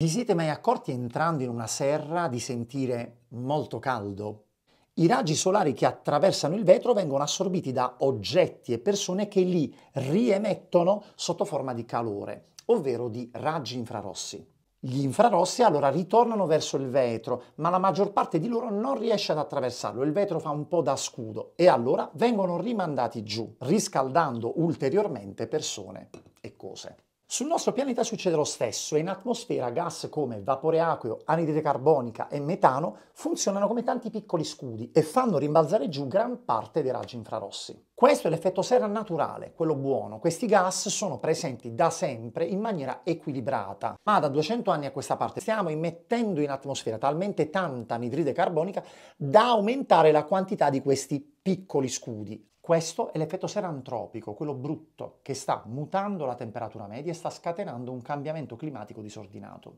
Vi siete mai accorti entrando in una serra di sentire molto caldo? I raggi solari che attraversano il vetro vengono assorbiti da oggetti e persone che li riemettono sotto forma di calore, ovvero di raggi infrarossi. Gli infrarossi allora ritornano verso il vetro, ma la maggior parte di loro non riesce ad attraversarlo, il vetro fa un po' da scudo e allora vengono rimandati giù, riscaldando ulteriormente persone e cose. Sul nostro pianeta succede lo stesso in atmosfera gas come vapore acqueo, anidride carbonica e metano funzionano come tanti piccoli scudi e fanno rimbalzare giù gran parte dei raggi infrarossi. Questo è l'effetto serra naturale, quello buono. Questi gas sono presenti da sempre in maniera equilibrata, ma da 200 anni a questa parte stiamo immettendo in atmosfera talmente tanta anidride carbonica da aumentare la quantità di questi piccoli scudi. Questo è l'effetto serantropico, quello brutto, che sta mutando la temperatura media e sta scatenando un cambiamento climatico disordinato.